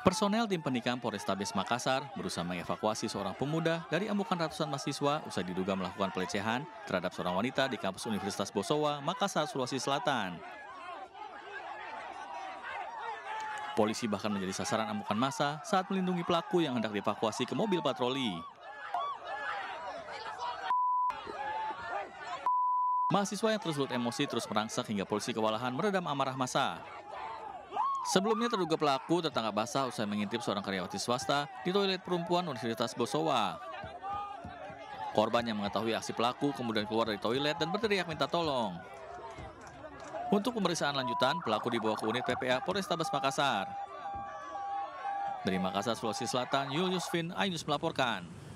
Personel tim penikam Polrestabes Makassar berusaha mengevakuasi seorang pemuda dari amukan ratusan mahasiswa usai diduga melakukan pelecehan terhadap seorang wanita di kampus Universitas Bosowa, Makassar, Sulawesi Selatan. Polisi bahkan menjadi sasaran amukan massa saat melindungi pelaku yang hendak dievakuasi ke mobil patroli. Mahasiswa yang tersulut emosi terus merangsak hingga polisi kewalahan meredam amarah massa. Sebelumnya terduga pelaku tertangkap basah usai mengintip seorang karyawati swasta di toilet perempuan Universitas Bosowa. Korban yang mengetahui aksi pelaku kemudian keluar dari toilet dan berteriak minta tolong. Untuk pemeriksaan lanjutan, pelaku dibawa ke unit PPA Polrestabes Makassar. Dari Makassar, Sulawesi Selatan, Yul Yusfin, Ainus melaporkan.